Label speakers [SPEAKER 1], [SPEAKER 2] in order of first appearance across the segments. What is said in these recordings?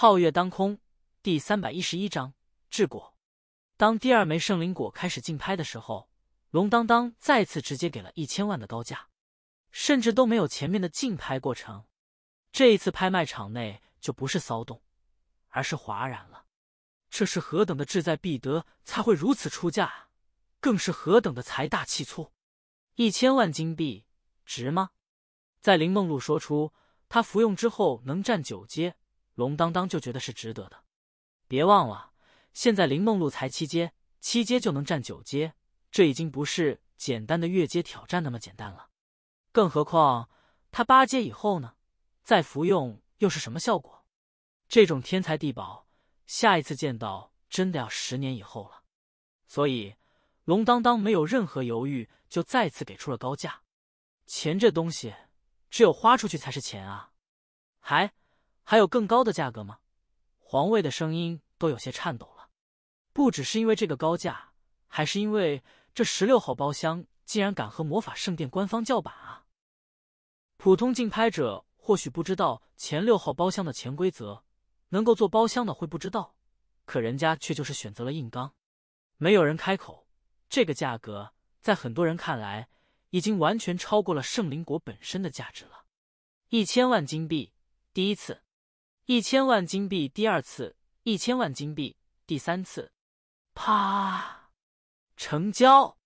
[SPEAKER 1] 皓月当空，第三百一十一章治果。当第二枚圣灵果开始竞拍的时候，龙当当再次直接给了一千万的高价，甚至都没有前面的竞拍过程。这一次拍卖场内就不是骚动，而是哗然了。这是何等的志在必得才会如此出价，更是何等的财大气粗！一千万金币值吗？在林梦露说出她服用之后能占九阶。龙当当就觉得是值得的。别忘了，现在林梦露才七阶，七阶就能占九阶，这已经不是简单的越阶挑战那么简单了。更何况他八阶以后呢？再服用又是什么效果？这种天才地宝，下一次见到真的要十年以后了。所以龙当当没有任何犹豫，就再次给出了高价。钱这东西，只有花出去才是钱啊！还。还有更高的价格吗？皇位的声音都有些颤抖了。不只是因为这个高价，还是因为这十六号包厢竟然敢和魔法圣殿官方叫板啊！普通竞拍者或许不知道前六号包厢的潜规则，能够做包厢的会不知道，可人家却就是选择了硬刚。没有人开口，这个价格在很多人看来已经完全超过了圣灵国本身的价值了，一千万金币，第一次。一千万金币，第二次一千万金币，第三次，啪，成交！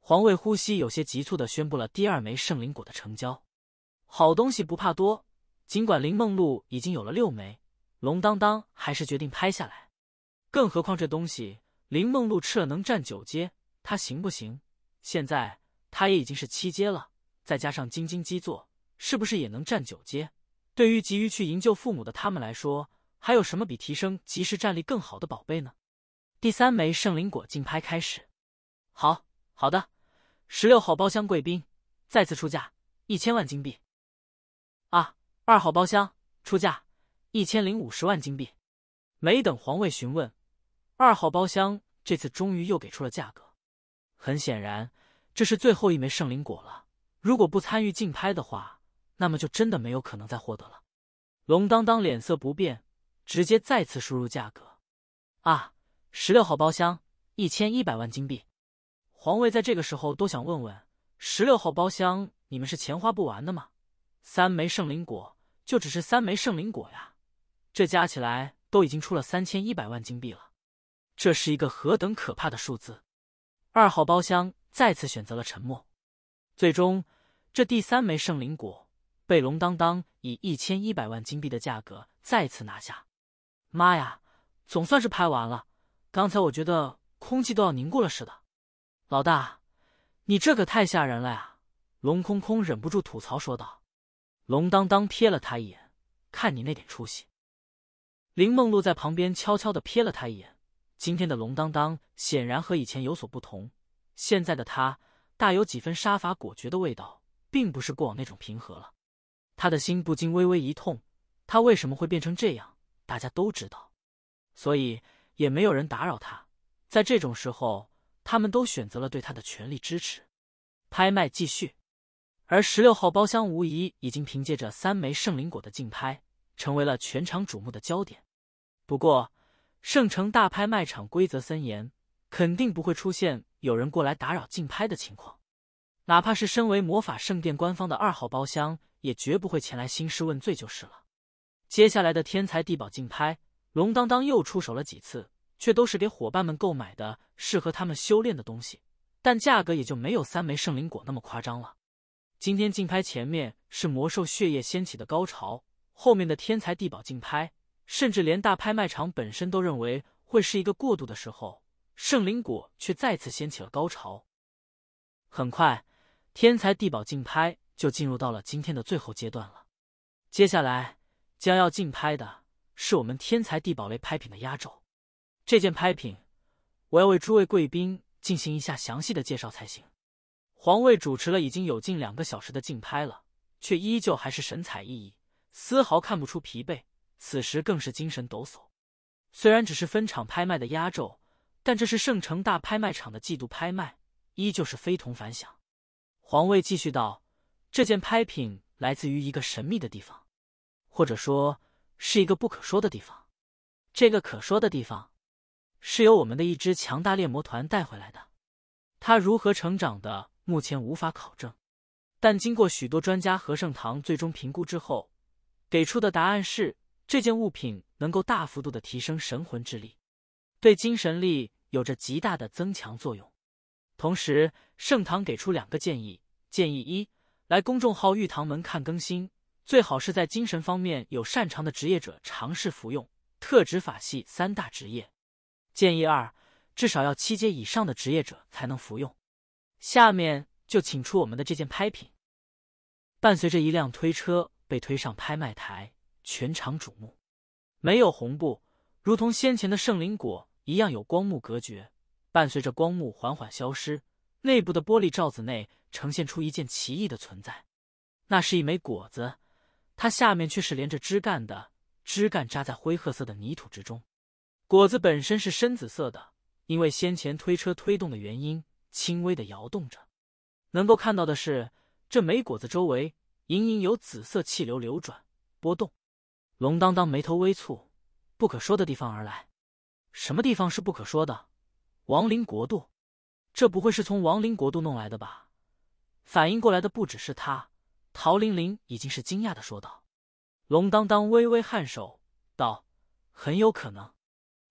[SPEAKER 1] 皇卫呼吸有些急促的宣布了第二枚圣灵果的成交。好东西不怕多，尽管林梦露已经有了六枚，龙当当还是决定拍下来。更何况这东西，林梦露吃了能占九阶，他行不行？现在他也已经是七阶了，再加上晶晶基座，是不是也能占九阶？对于急于去营救父母的他们来说，还有什么比提升即时战力更好的宝贝呢？第三枚圣灵果竞拍开始。好好的，十六号包厢贵宾再次出价一千万金币。啊，二号包厢出价一千零五十万金币。没等皇位询问，二号包厢这次终于又给出了价格。很显然，这是最后一枚圣灵果了。如果不参与竞拍的话。那么就真的没有可能再获得了。龙当当脸色不变，直接再次输入价格。啊，十六号包厢一千一百万金币。皇位在这个时候都想问问：十六号包厢，你们是钱花不完的吗？三枚圣灵果就只是三枚圣灵果呀，这加起来都已经出了三千一百万金币了，这是一个何等可怕的数字！二号包厢再次选择了沉默。最终，这第三枚圣灵果。被龙当当以一千一百万金币的价格再次拿下，妈呀，总算是拍完了！刚才我觉得空气都要凝固了似的。老大，你这可太吓人了呀！龙空空忍不住吐槽说道。龙当当瞥了他一眼，看你那点出息。林梦露在旁边悄悄的瞥了他一眼，今天的龙当当显然和以前有所不同，现在的他大有几分杀伐果决的味道，并不是过往那种平和了。他的心不禁微微一痛，他为什么会变成这样？大家都知道，所以也没有人打扰他。在这种时候，他们都选择了对他的全力支持。拍卖继续，而十六号包厢无疑已经凭借着三枚圣灵果的竞拍，成为了全场瞩目的焦点。不过，圣城大拍卖场规则森严，肯定不会出现有人过来打扰竞拍的情况。哪怕是身为魔法圣殿官方的二号包厢。也绝不会前来兴师问罪就是了。接下来的天才地宝竞拍，龙当当又出手了几次，却都是给伙伴们购买的适合他们修炼的东西，但价格也就没有三枚圣灵果那么夸张了。今天竞拍前面是魔兽血液掀起的高潮，后面的天才地宝竞拍，甚至连大拍卖场本身都认为会是一个过渡的时候，圣灵果却再次掀起了高潮。很快，天才地宝竞拍。就进入到了今天的最后阶段了，接下来将要竞拍的是我们天才地宝类拍品的压轴。这件拍品，我要为诸位贵宾进行一下详细的介绍才行。皇位主持了已经有近两个小时的竞拍了，却依旧还是神采奕奕，丝毫看不出疲惫。此时更是精神抖擞。虽然只是分场拍卖的压轴，但这是圣城大拍卖场的季度拍卖，依旧是非同凡响。皇位继续道。这件拍品来自于一个神秘的地方，或者说是一个不可说的地方。这个可说的地方，是由我们的一支强大猎魔团带回来的。它如何成长的，目前无法考证。但经过许多专家和盛唐最终评估之后，给出的答案是：这件物品能够大幅度的提升神魂之力，对精神力有着极大的增强作用。同时，盛唐给出两个建议：建议一。来公众号玉堂门看更新，最好是在精神方面有擅长的职业者尝试服用，特指法系三大职业。建议二，至少要七阶以上的职业者才能服用。下面就请出我们的这件拍品，伴随着一辆推车被推上拍卖台，全场瞩目。没有红布，如同先前的圣灵果一样有光幕隔绝，伴随着光幕缓缓消失。内部的玻璃罩子内呈现出一件奇异的存在，那是一枚果子，它下面却是连着枝干的，枝干扎在灰褐色的泥土之中。果子本身是深紫色的，因为先前推车推动的原因，轻微的摇动着。能够看到的是，这枚果子周围隐隐有紫色气流流转波动。龙当当眉头微蹙，不可说的地方而来，什么地方是不可说的？亡灵国度。这不会是从亡灵国度弄来的吧？反应过来的不只是他，陶玲玲已经是惊讶的说道。龙当当微微颔首道：“很有可能。”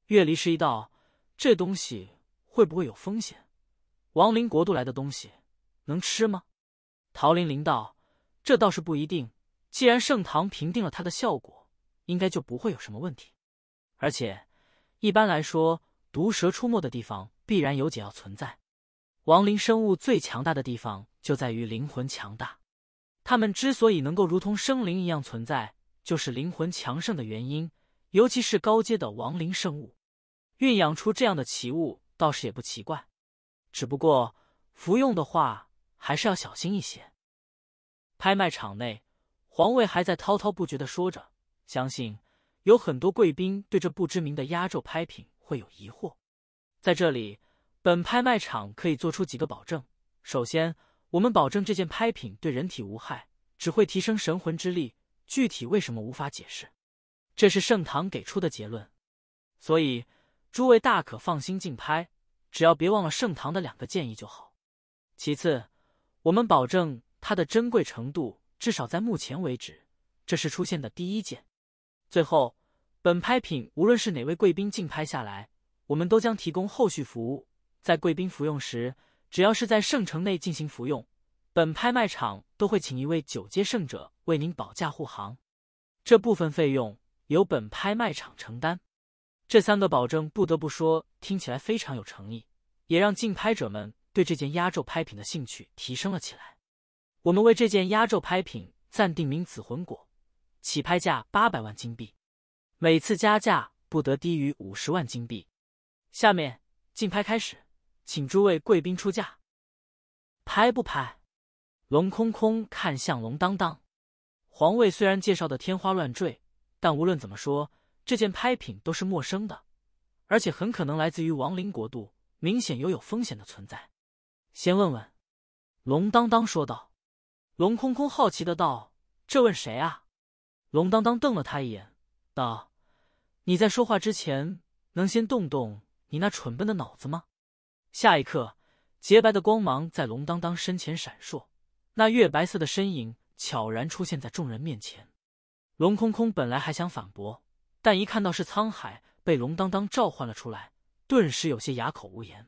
[SPEAKER 1] 月离是一道：“这东西会不会有风险？亡灵国度来的东西能吃吗？”陶玲玲道：“这倒是不一定。既然盛唐平定了它的效果，应该就不会有什么问题。而且一般来说，毒蛇出没的地方必然有解药存在。”亡灵生物最强大的地方就在于灵魂强大，它们之所以能够如同生灵一样存在，就是灵魂强盛的原因。尤其是高阶的亡灵生物，蕴养出这样的奇物倒是也不奇怪，只不过服用的话还是要小心一些。拍卖场内，皇位还在滔滔不绝的说着，相信有很多贵宾对这不知名的压轴拍品会有疑惑，在这里。本拍卖场可以做出几个保证：首先，我们保证这件拍品对人体无害，只会提升神魂之力，具体为什么无法解释，这是盛唐给出的结论，所以诸位大可放心竞拍，只要别忘了盛唐的两个建议就好。其次，我们保证它的珍贵程度至少在目前为止，这是出现的第一件。最后，本拍品无论是哪位贵宾竞拍下来，我们都将提供后续服务。在贵宾服用时，只要是在圣城内进行服用，本拍卖场都会请一位九阶圣者为您保驾护航，这部分费用由本拍卖场承担。这三个保证不得不说听起来非常有诚意，也让竞拍者们对这件压轴拍品的兴趣提升了起来。我们为这件压轴拍品暂定名紫魂果，起拍价八百万金币，每次加价不得低于五十万金币。下面竞拍开始。请诸位贵宾出价，拍不拍？龙空空看向龙当当，皇位虽然介绍的天花乱坠，但无论怎么说，这件拍品都是陌生的，而且很可能来自于亡灵国度，明显有有风险的存在。先问问，龙当当说道。龙空空好奇的道：“这问谁啊？”龙当当瞪了他一眼，道：“你在说话之前，能先动动你那蠢笨的脑子吗？”下一刻，洁白的光芒在龙当当身前闪烁，那月白色的身影悄然出现在众人面前。龙空空本来还想反驳，但一看到是沧海被龙当当召唤了出来，顿时有些哑口无言。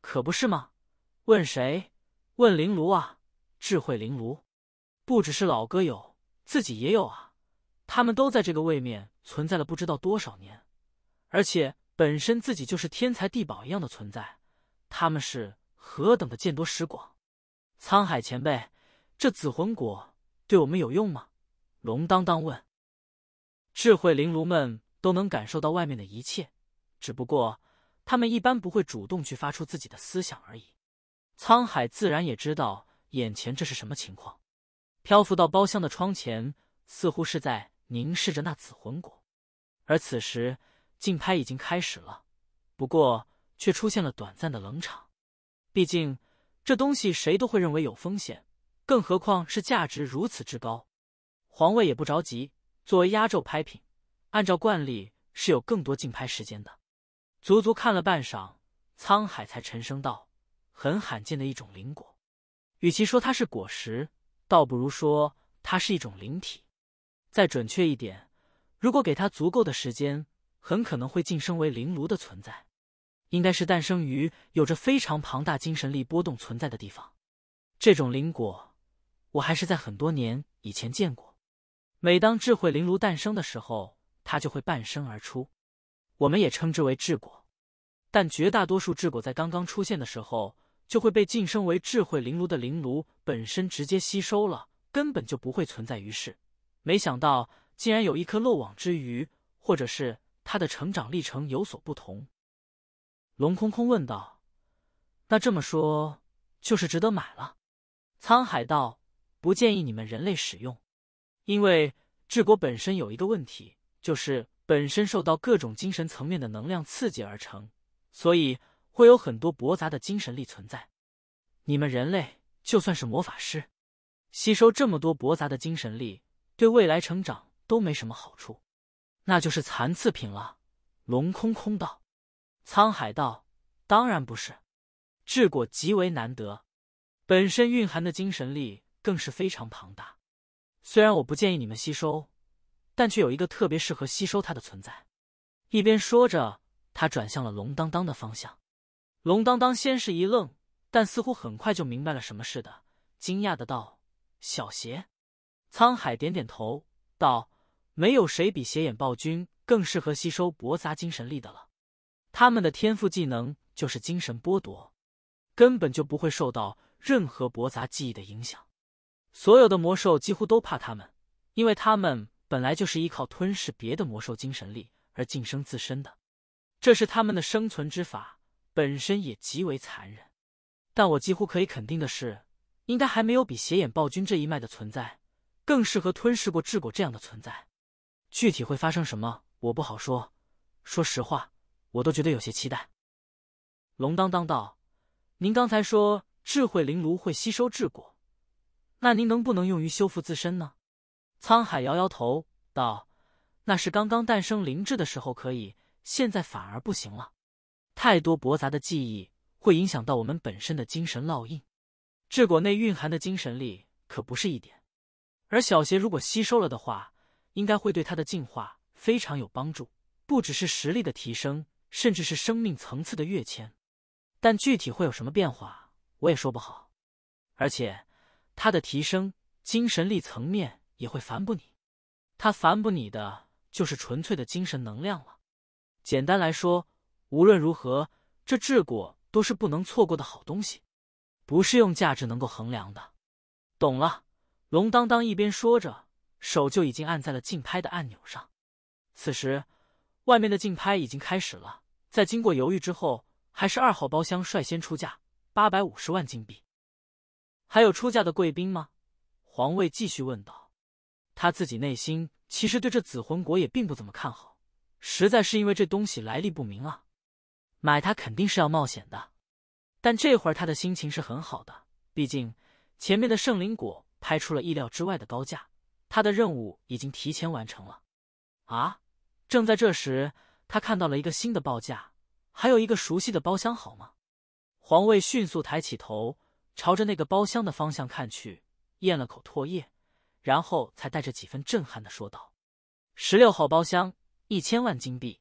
[SPEAKER 1] 可不是吗？问谁？问灵炉啊！智慧灵炉，不只是老哥有，自己也有啊。他们都在这个位面存在了不知道多少年，而且本身自己就是天才地宝一样的存在。他们是何等的见多识广，沧海前辈，这紫魂果对我们有用吗？龙当当问。智慧灵炉们都能感受到外面的一切，只不过他们一般不会主动去发出自己的思想而已。沧海自然也知道眼前这是什么情况，漂浮到包厢的窗前，似乎是在凝视着那紫魂果。而此时，竞拍已经开始了，不过。却出现了短暂的冷场，毕竟这东西谁都会认为有风险，更何况是价值如此之高。皇位也不着急，作为压轴拍品，按照惯例是有更多竞拍时间的。足足看了半晌，沧海才沉声道：“很罕见的一种灵果，与其说它是果实，倒不如说它是一种灵体。再准确一点，如果给它足够的时间，很可能会晋升为灵炉的存在。”应该是诞生于有着非常庞大精神力波动存在的地方。这种灵果，我还是在很多年以前见过。每当智慧灵炉诞生的时候，它就会伴生而出，我们也称之为智果。但绝大多数智果在刚刚出现的时候，就会被晋升为智慧灵炉的灵炉本身直接吸收了，根本就不会存在于世。没想到竟然有一颗漏网之鱼，或者是它的成长历程有所不同。龙空空问道：“那这么说，就是值得买了？”沧海道：“不建议你们人类使用，因为治国本身有一个问题，就是本身受到各种精神层面的能量刺激而成，所以会有很多驳杂的精神力存在。你们人类就算是魔法师，吸收这么多驳杂的精神力，对未来成长都没什么好处，那就是残次品了。”龙空空道。沧海道，当然不是，智果极为难得，本身蕴含的精神力更是非常庞大。虽然我不建议你们吸收，但却有一个特别适合吸收它的存在。一边说着，他转向了龙当当的方向。龙当当先是一愣，但似乎很快就明白了什么似的，惊讶的道：“小邪。”沧海点点头，道：“没有谁比邪眼暴君更适合吸收博杂精神力的了。”他们的天赋技能就是精神剥夺，根本就不会受到任何驳杂记忆的影响。所有的魔兽几乎都怕他们，因为他们本来就是依靠吞噬别的魔兽精神力而晋升自身的，这是他们的生存之法，本身也极为残忍。但我几乎可以肯定的是，应该还没有比邪眼暴君这一脉的存在更适合吞噬过智果这样的存在。具体会发生什么，我不好说。说实话。我都觉得有些期待。龙当当道：“您刚才说智慧灵炉会吸收智果，那您能不能用于修复自身呢？”沧海摇摇头道：“那是刚刚诞生灵智的时候可以，现在反而不行了。太多驳杂的记忆会影响到我们本身的精神烙印。智果内蕴含的精神力可不是一点，而小邪如果吸收了的话，应该会对他的进化非常有帮助，不只是实力的提升。”甚至是生命层次的跃迁，但具体会有什么变化，我也说不好。而且，他的提升精神力层面也会反哺你，他反哺你的就是纯粹的精神能量了。简单来说，无论如何，这治果都是不能错过的好东西，不是用价值能够衡量的。懂了？龙当当一边说着，手就已经按在了竞拍的按钮上。此时，外面的竞拍已经开始了。在经过犹豫之后，还是二号包厢率先出价八百五十万金币。还有出价的贵宾吗？皇位继续问道。他自己内心其实对这紫魂果也并不怎么看好，实在是因为这东西来历不明啊，买它肯定是要冒险的。但这会儿他的心情是很好的，毕竟前面的圣灵果拍出了意料之外的高价，他的任务已经提前完成了。啊！正在这时。他看到了一个新的报价，还有一个熟悉的包厢，好吗？皇卫迅速抬起头，朝着那个包厢的方向看去，咽了口唾液，然后才带着几分震撼的说道：“十六号包厢，一千万金币。”